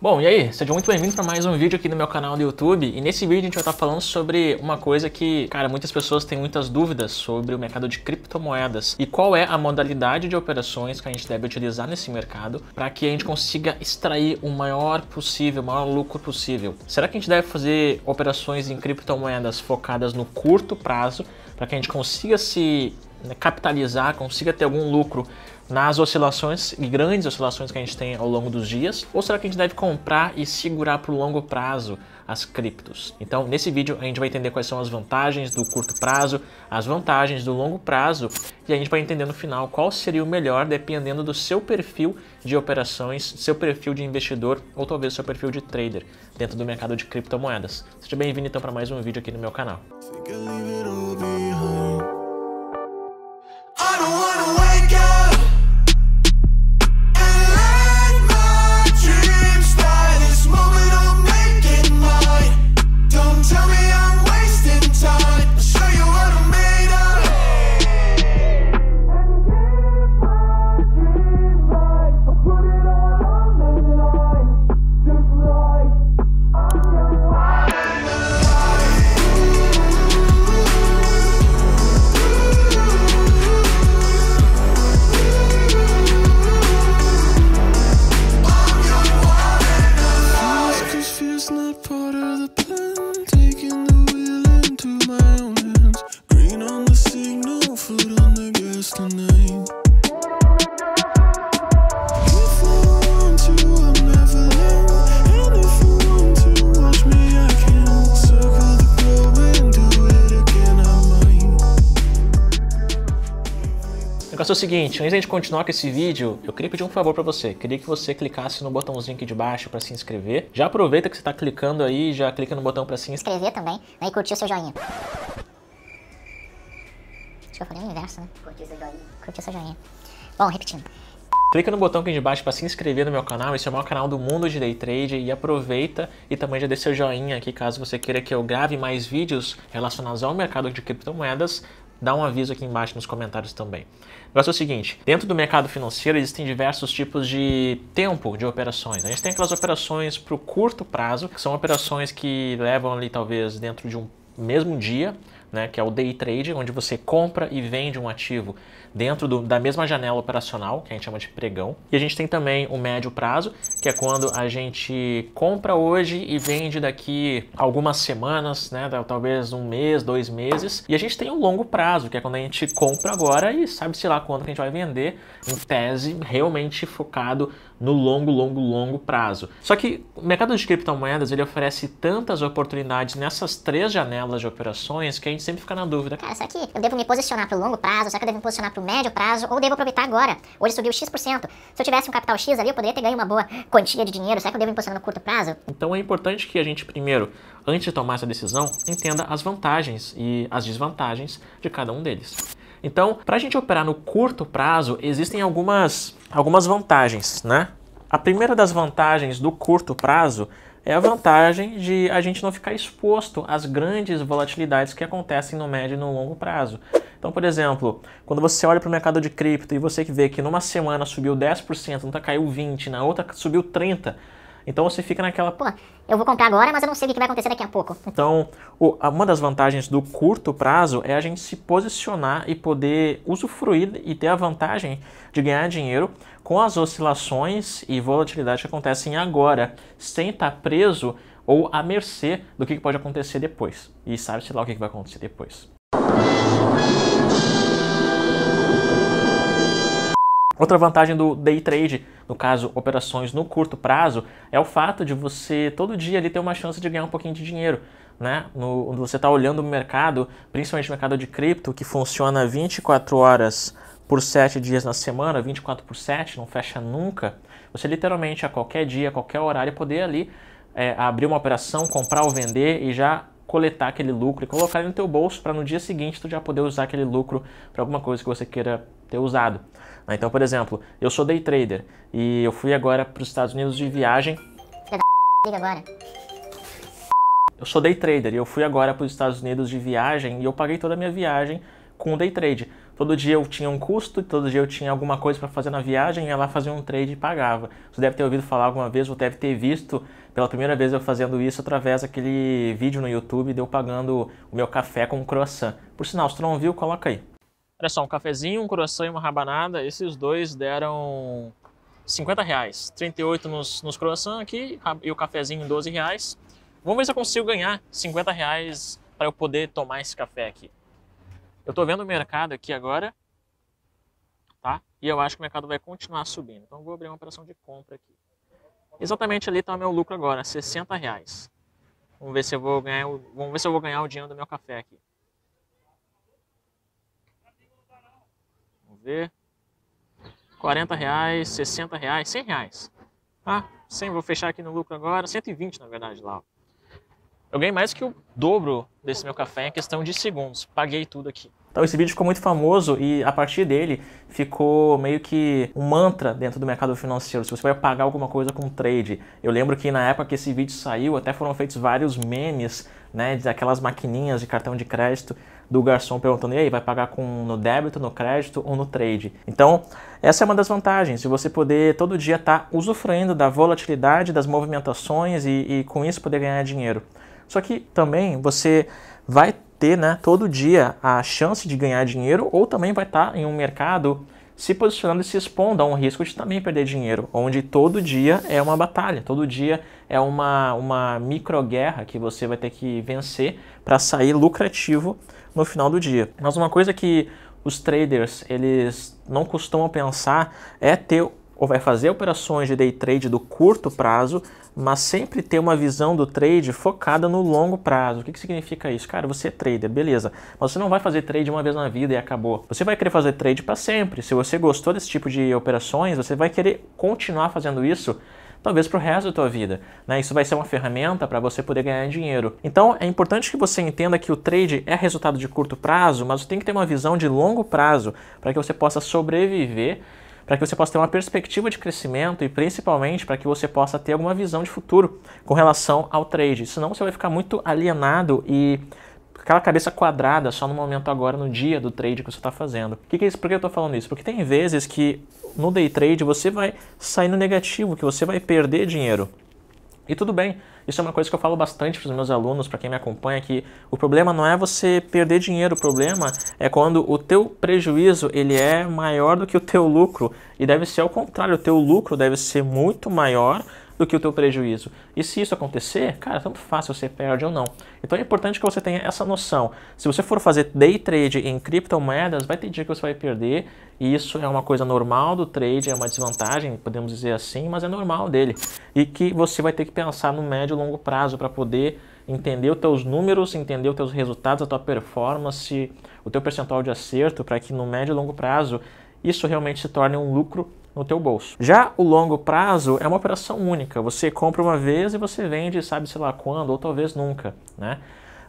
Bom, e aí? Seja muito bem vindo para mais um vídeo aqui no meu canal do YouTube. E nesse vídeo a gente vai estar falando sobre uma coisa que, cara, muitas pessoas têm muitas dúvidas sobre o mercado de criptomoedas e qual é a modalidade de operações que a gente deve utilizar nesse mercado para que a gente consiga extrair o maior possível, o maior lucro possível. Será que a gente deve fazer operações em criptomoedas focadas no curto prazo para que a gente consiga se capitalizar, consiga ter algum lucro nas oscilações e grandes oscilações que a gente tem ao longo dos dias? Ou será que a gente deve comprar e segurar para o longo prazo as criptos? Então, nesse vídeo a gente vai entender quais são as vantagens do curto prazo, as vantagens do longo prazo e a gente vai entender no final qual seria o melhor dependendo do seu perfil de operações, seu perfil de investidor ou talvez seu perfil de trader dentro do mercado de criptomoedas. Seja bem-vindo então para mais um vídeo aqui no meu canal. É o seguinte, antes de continuar com esse vídeo, eu queria pedir um favor para você. Queria que você clicasse no botãozinho aqui de baixo para se inscrever. Já aproveita que você está clicando aí, já clica no botão para se inscrever também né, e curtir o seu joinha. Acho que eu falei o inverso, né? Curtir seu joinha. Curtir o seu joinha. Bom, repetindo. Clica no botão aqui de baixo para se inscrever no meu canal, esse é o maior canal do mundo de Day Trade e aproveita e também já dê seu joinha aqui caso você queira que eu grave mais vídeos relacionados ao mercado de criptomoedas, dá um aviso aqui embaixo nos comentários também. O negócio é o seguinte, dentro do mercado financeiro existem diversos tipos de tempo de operações. Né? A gente tem aquelas operações para o curto prazo, que são operações que levam ali talvez dentro de um mesmo dia né, que é o day trade, onde você compra e vende um ativo dentro do, da mesma janela operacional, que a gente chama de pregão. E a gente tem também o médio prazo, que é quando a gente compra hoje e vende daqui algumas semanas, né, talvez um mês, dois meses. E a gente tem o longo prazo, que é quando a gente compra agora e sabe-se lá quando que a gente vai vender, em tese, realmente focado no longo, longo, longo prazo. Só que o mercado de criptomoedas ele oferece tantas oportunidades nessas três janelas de operações que a gente sempre fica na dúvida. Cara, será que eu devo me posicionar para o longo prazo? Será que eu devo me posicionar para o médio prazo? Ou devo aproveitar agora? Hoje subiu X%. Se eu tivesse um capital X ali, eu poderia ter ganho uma boa quantia de dinheiro. Será que eu devo me posicionar no curto prazo? Então é importante que a gente, primeiro, antes de tomar essa decisão, entenda as vantagens e as desvantagens de cada um deles. Então, para a gente operar no curto prazo, existem algumas algumas vantagens, né? A primeira das vantagens do curto prazo é a vantagem de a gente não ficar exposto às grandes volatilidades que acontecem no médio e no longo prazo. Então, por exemplo, quando você olha para o mercado de cripto e você vê que numa semana subiu 10%, outra caiu 20%, na outra subiu 30%, então você fica naquela, pô, eu vou comprar agora, mas eu não sei o que vai acontecer daqui a pouco. Então, o, uma das vantagens do curto prazo é a gente se posicionar e poder usufruir e ter a vantagem de ganhar dinheiro com as oscilações e volatilidade que acontecem agora, sem estar tá preso ou à mercê do que pode acontecer depois. E sabe-se lá o que vai acontecer depois. Outra vantagem do day trade, no caso operações no curto prazo, é o fato de você todo dia ali ter uma chance de ganhar um pouquinho de dinheiro. Né? No, você está olhando o mercado, principalmente o mercado de cripto, que funciona 24 horas por 7 dias na semana, 24 por 7, não fecha nunca. Você literalmente a qualquer dia, a qualquer horário, poder ali é, abrir uma operação, comprar ou vender e já coletar aquele lucro e colocar ele no teu bolso para no dia seguinte tu já poder usar aquele lucro para alguma coisa que você queira ter usado. Né? Então, por exemplo, eu sou day trader e eu fui agora para os Estados Unidos de viagem. Liga agora. Eu sou day trader e eu fui agora para os Estados Unidos de viagem e eu paguei toda a minha viagem com o day trade. Todo dia eu tinha um custo, todo dia eu tinha alguma coisa para fazer na viagem, e ia lá fazer um trade e pagava. Você deve ter ouvido falar alguma vez, ou deve ter visto pela primeira vez eu fazendo isso através daquele vídeo no YouTube de eu pagando o meu café com um croissant. Por sinal, se tu não viu, coloca aí. Olha só, um cafezinho, um croissant e uma rabanada, esses dois deram 50 reais. 38 nos, nos croissant aqui e o cafezinho 12 reais. Vamos ver se eu consigo ganhar 50 reais para eu poder tomar esse café aqui. Eu estou vendo o mercado aqui agora, tá? E eu acho que o mercado vai continuar subindo. Então vou abrir uma operação de compra aqui. Exatamente ali está o meu lucro agora, 60 reais. Vamos ver se eu vou ganhar, vamos ver se eu vou ganhar o dinheiro do meu café aqui. Vamos ver. 40 reais, 60 reais, 100 reais. Tá? 100, vou fechar aqui no lucro agora, 120 na verdade lá. Eu ganhei mais que o dobro desse meu café em questão de segundos. Paguei tudo aqui. Então esse vídeo ficou muito famoso e a partir dele ficou meio que um mantra dentro do mercado financeiro. Se você vai pagar alguma coisa com trade. Eu lembro que na época que esse vídeo saiu, até foram feitos vários memes, né, daquelas maquininhas de cartão de crédito do garçom perguntando: e aí, vai pagar com no débito, no crédito ou no trade? Então, essa é uma das vantagens, de você poder todo dia estar tá usufruindo da volatilidade, das movimentações e, e com isso poder ganhar dinheiro. Só que também você vai ter né, todo dia a chance de ganhar dinheiro ou também vai estar tá em um mercado se posicionando e se expondo a um risco de também perder dinheiro, onde todo dia é uma batalha, todo dia é uma, uma guerra que você vai ter que vencer para sair lucrativo no final do dia. Mas uma coisa que os traders eles não costumam pensar é ter ou vai fazer operações de day trade do curto prazo, mas sempre ter uma visão do trade focada no longo prazo. O que, que significa isso? Cara, você é trader, beleza, mas você não vai fazer trade uma vez na vida e acabou. Você vai querer fazer trade para sempre. Se você gostou desse tipo de operações, você vai querer continuar fazendo isso talvez para o resto da tua vida. Né? Isso vai ser uma ferramenta para você poder ganhar dinheiro. Então é importante que você entenda que o trade é resultado de curto prazo, mas você tem que ter uma visão de longo prazo para que você possa sobreviver para que você possa ter uma perspectiva de crescimento e principalmente para que você possa ter alguma visão de futuro com relação ao trade. Senão você vai ficar muito alienado e aquela cabeça quadrada só no momento agora, no dia do trade que você está fazendo. Que que é isso? Por que eu estou falando isso? Porque tem vezes que no day trade você vai sair no negativo, que você vai perder dinheiro. E tudo bem. Isso é uma coisa que eu falo bastante para os meus alunos, para quem me acompanha, que o problema não é você perder dinheiro, o problema é quando o teu prejuízo ele é maior do que o teu lucro e deve ser ao contrário, o teu lucro deve ser muito maior do que o teu prejuízo. E se isso acontecer, cara, tanto tão fácil você perde ou não. Então é importante que você tenha essa noção. Se você for fazer day trade em criptomoedas, vai ter dia que você vai perder e isso é uma coisa normal do trade, é uma desvantagem, podemos dizer assim, mas é normal dele. E que você vai ter que pensar no médio e longo prazo para poder entender os teus números, entender os teus resultados, a tua performance, o teu percentual de acerto, para que no médio e longo prazo isso realmente se torne um lucro no teu bolso. Já o longo prazo é uma operação única. Você compra uma vez e você vende, sabe se lá quando, ou talvez nunca, né?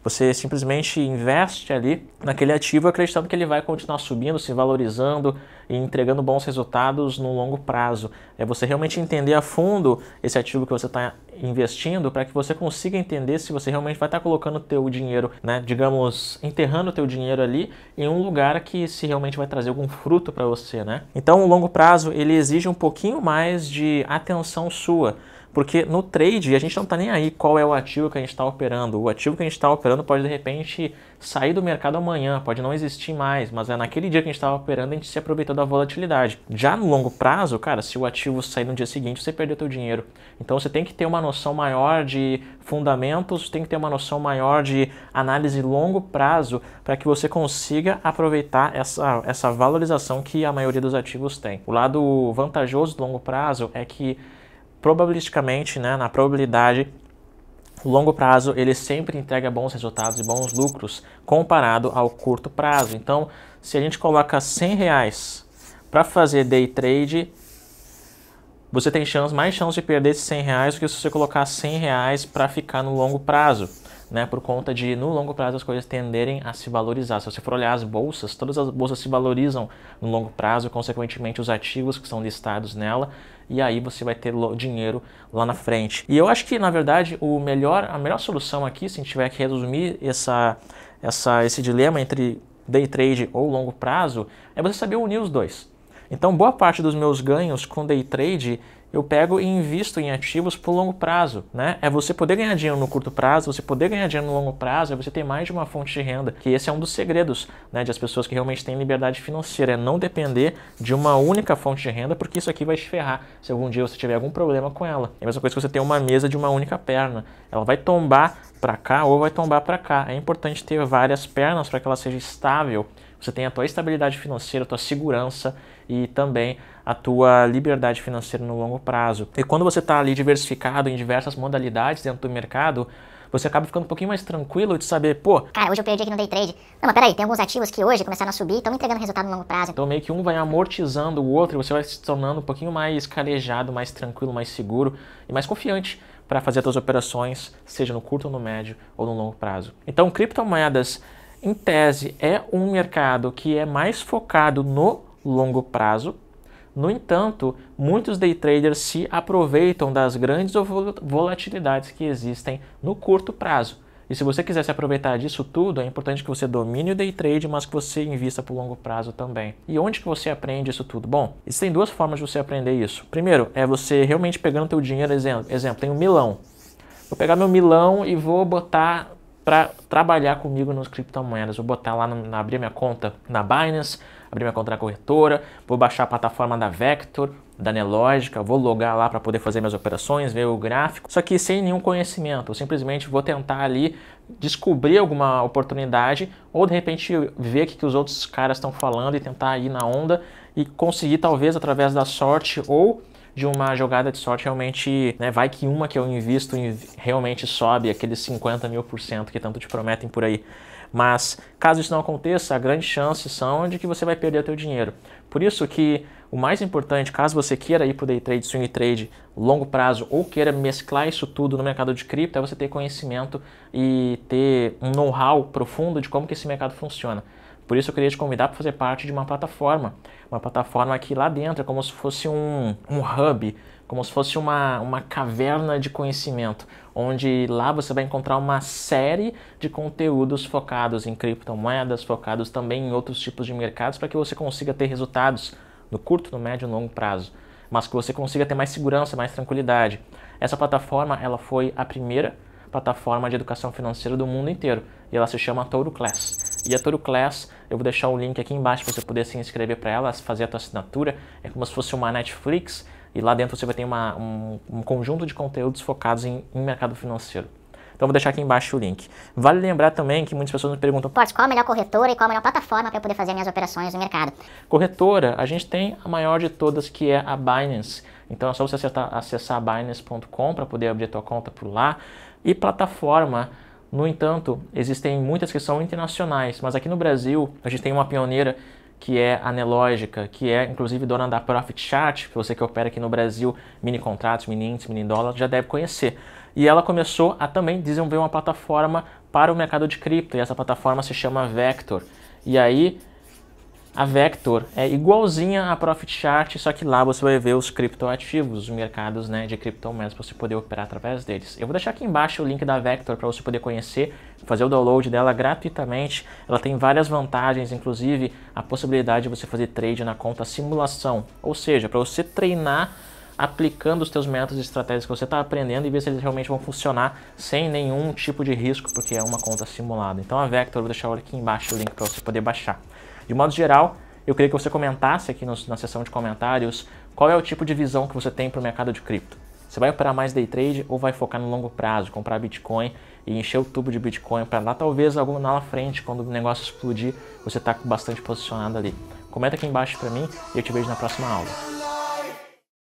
Você simplesmente investe ali naquele ativo acreditando que ele vai continuar subindo, se valorizando e entregando bons resultados no longo prazo. É você realmente entender a fundo esse ativo que você está investindo para que você consiga entender se você realmente vai estar tá colocando teu dinheiro, né, digamos, enterrando teu dinheiro ali em um lugar que se realmente vai trazer algum fruto para você, né? Então, o longo prazo ele exige um pouquinho mais de atenção sua. Porque no trade a gente não está nem aí qual é o ativo que a gente está operando. O ativo que a gente está operando pode de repente sair do mercado amanhã, pode não existir mais, mas é naquele dia que a gente estava operando a gente se aproveitou da volatilidade. Já no longo prazo, cara, se o ativo sair no dia seguinte, você perdeu teu dinheiro. Então você tem que ter uma noção maior de fundamentos, tem que ter uma noção maior de análise longo prazo para que você consiga aproveitar essa, essa valorização que a maioria dos ativos tem. O lado vantajoso do longo prazo é que probabilisticamente, né, na probabilidade, longo prazo ele sempre entrega bons resultados e bons lucros comparado ao curto prazo. Então, se a gente coloca 100 reais para fazer day trade, você tem chance, mais chance de perder esses 100 reais do que se você colocar 100 reais para ficar no longo prazo. Né, por conta de no longo prazo as coisas tenderem a se valorizar. Se você for olhar as bolsas, todas as bolsas se valorizam no longo prazo, consequentemente os ativos que são listados nela e aí você vai ter dinheiro lá na frente. E eu acho que, na verdade, o melhor, a melhor solução aqui, se a gente tiver que resumir essa, essa, esse dilema entre day trade ou longo prazo, é você saber unir os dois. Então, boa parte dos meus ganhos com day trade eu pego e invisto em ativos por longo prazo, né? É você poder ganhar dinheiro no curto prazo, você poder ganhar dinheiro no longo prazo, é você ter mais de uma fonte de renda, que esse é um dos segredos, né, de as pessoas que realmente têm liberdade financeira, é não depender de uma única fonte de renda, porque isso aqui vai te ferrar se algum dia você tiver algum problema com ela. É a mesma coisa que você ter uma mesa de uma única perna, ela vai tombar para cá ou vai tombar para cá. É importante ter várias pernas para que ela seja estável. Você tem a tua estabilidade financeira, a tua segurança e também a tua liberdade financeira no longo prazo. E quando você está ali diversificado em diversas modalidades dentro do mercado, você acaba ficando um pouquinho mais tranquilo de saber, pô, cara, hoje eu perdi aqui no day trade. Não, mas peraí, tem alguns ativos que hoje começaram a subir e estão entregando resultado no longo prazo. Então meio que um vai amortizando o outro e você vai se tornando um pouquinho mais calejado, mais tranquilo, mais seguro e mais confiante para fazer as suas operações, seja no curto, ou no médio ou no longo prazo. Então, criptomoedas, em tese, é um mercado que é mais focado no longo prazo, no entanto, muitos day traders se aproveitam das grandes volatilidades que existem no curto prazo. E se você quiser se aproveitar disso tudo, é importante que você domine o day trade, mas que você invista para o longo prazo também. E onde que você aprende isso tudo? Bom, existem duas formas de você aprender isso. Primeiro, é você realmente pegando teu dinheiro, exemplo, exemplo, tem um milão. Vou pegar meu milão e vou botar para trabalhar comigo nas criptomoedas. Vou botar lá, na, abrir minha conta na Binance, abrir minha conta na corretora, vou baixar a plataforma da Vector, da Nelogica, vou logar lá para poder fazer minhas operações, ver o gráfico, só que sem nenhum conhecimento, eu simplesmente vou tentar ali descobrir alguma oportunidade ou de repente ver o que, que os outros caras estão falando e tentar ir na onda e conseguir talvez através da sorte ou de uma jogada de sorte realmente, né, vai que uma que eu invisto realmente sobe aqueles 50 mil por cento que tanto te prometem por aí. Mas caso isso não aconteça, a grande chance são de que você vai perder o teu dinheiro. Por isso que o mais importante, caso você queira ir para o day trade, swing trade, longo prazo ou queira mesclar isso tudo no mercado de cripto, é você ter conhecimento e ter um know-how profundo de como que esse mercado funciona. Por isso eu queria te convidar para fazer parte de uma plataforma, uma plataforma que lá dentro é como se fosse um, um hub como se fosse uma, uma caverna de conhecimento, onde lá você vai encontrar uma série de conteúdos focados em criptomoedas, focados também em outros tipos de mercados, para que você consiga ter resultados no curto, no médio e no longo prazo, mas que você consiga ter mais segurança, mais tranquilidade. Essa plataforma ela foi a primeira plataforma de educação financeira do mundo inteiro e ela se chama Touro Class. E a Toro Class, eu vou deixar o link aqui embaixo para você poder se inscrever para ela, fazer a sua assinatura. É como se fosse uma Netflix e lá dentro você vai ter uma, um, um conjunto de conteúdos focados em, em mercado financeiro. Então vou deixar aqui embaixo o link. Vale lembrar também que muitas pessoas me perguntam, Pote, qual a melhor corretora e qual a melhor plataforma para eu poder fazer minhas operações no mercado? Corretora, a gente tem a maior de todas que é a Binance. Então é só você acessar, acessar binance.com para poder abrir a conta por lá. E plataforma, no entanto, existem muitas que são internacionais, mas aqui no Brasil a gente tem uma pioneira que é anelógica, que é inclusive dona da Profit Chat, que você que opera aqui no Brasil, mini contratos, mini índices, mini dólar, já deve conhecer. E ela começou a também desenvolver uma plataforma para o mercado de cripto, e essa plataforma se chama Vector. E aí a Vector é igualzinha à Profit Chart, só que lá você vai ver os criptoativos, os mercados né, de criptomoedas para você poder operar através deles. Eu vou deixar aqui embaixo o link da Vector para você poder conhecer, fazer o download dela gratuitamente. Ela tem várias vantagens, inclusive a possibilidade de você fazer trade na conta simulação, ou seja, para você treinar aplicando os teus métodos e estratégias que você está aprendendo e ver se eles realmente vão funcionar sem nenhum tipo de risco, porque é uma conta simulada. Então a Vector, vou deixar aqui embaixo o link para você poder baixar. De modo geral, eu queria que você comentasse aqui nos, na seção de comentários qual é o tipo de visão que você tem para o mercado de cripto. Você vai operar mais day trade ou vai focar no longo prazo, comprar Bitcoin e encher o tubo de Bitcoin para lá, talvez algum lá na frente, quando o negócio explodir, você está bastante posicionado ali. Comenta aqui embaixo para mim e eu te vejo na próxima aula.